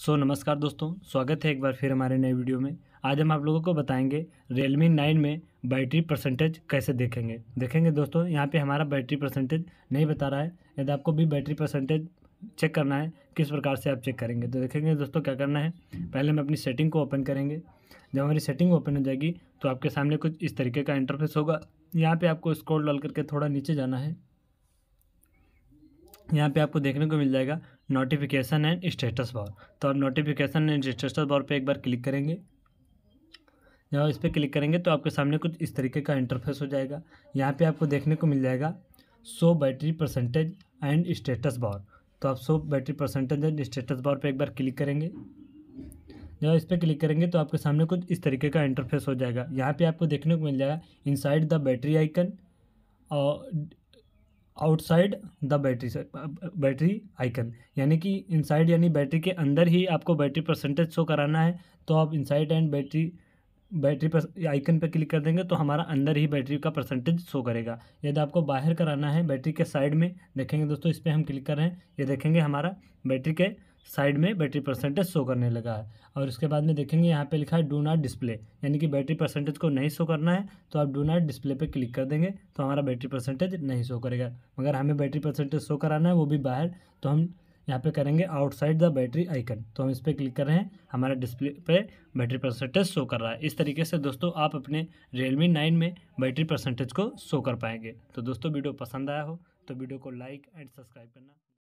सो so, नमस्कार दोस्तों स्वागत है एक बार फिर हमारे नए वीडियो में आज हम आप लोगों को बताएंगे Realme 9 में बैटरी परसेंटेज कैसे देखेंगे देखेंगे दोस्तों यहाँ पे हमारा बैटरी परसेंटेज नहीं बता रहा है यदि आपको भी बैटरी परसेंटेज चेक करना है किस प्रकार से आप चेक करेंगे तो देखेंगे दोस्तों क्या करना है पहले हम अपनी सेटिंग को ओपन करेंगे जब हमारी सेटिंग ओपन हो जाएगी तो आपके सामने कुछ इस तरीके का इंटरफेस होगा यहाँ पर आपको स्कोर डाल करके थोड़ा नीचे जाना है यहाँ पे आपको देखने को मिल जाएगा नोटिफिकेशन एंड स्टेटस बार तो आप नोटिफिकेशन एंड स्टेटस बार पे एक बार क्लिक करेंगे जब इस पर क्लिक करेंगे तो आपके सामने कुछ इस तरीके का इंटरफेस हो जाएगा यहाँ पे आपको देखने को मिल जाएगा so battery percentage and status bar तो आप so battery percentage and status bar पे एक बार क्लिक करेंगे जब इस पर क्लिक करेंगे तो आपके सामने कुछ इस तरीके का इंटरफेस हो जाएगा यहाँ पर आपको देखने को मिल जाएगा इनसाइड द बैटरी आइकन और outside the battery battery icon यानी कि इनसाइड यानी बैटरी के अंदर ही आपको बैटरी परसेंटेज शो कराना है तो आप इनसाइड एंड बैटरी बैटरी पर आइकन पर क्लिक कर देंगे तो हमारा अंदर ही बैटरी का परसेंटेज शो करेगा यदि आपको बाहर कराना है बैटरी के साइड में देखेंगे दोस्तों इस पर हम क्लिक कर रहे हैं ये देखेंगे हमारा बैटरी के साइड में बैटरी परसेंटेज शो करने लगा है और उसके बाद में देखेंगे यहाँ पे लिखा है डू नॉट डिस्प्ले यानी कि बैटरी परसेंटेज को नहीं शो करना है तो आप डू नॉट डिस्प्ले पे क्लिक कर देंगे तो हमारा बैटरी परसेंटेज नहीं शो करेगा मगर हमें बैटरी परसेंटेज शो कराना है वो भी बाहर तो हम यहाँ पे करेंगे आउटसाइड द बैटरी आइकन तो हम इस पर क्लिक कर रहे हैं हमारा डिस्प्ले पे बैटरी परसेंटेज शो कर रहा है इस तरीके से दोस्तों आप अपने रियलमी नाइन में बैटरी परसेंटेज को शो कर पाएंगे तो दोस्तों वीडियो पसंद आया हो तो वीडियो को लाइक एंड सब्सक्राइब करना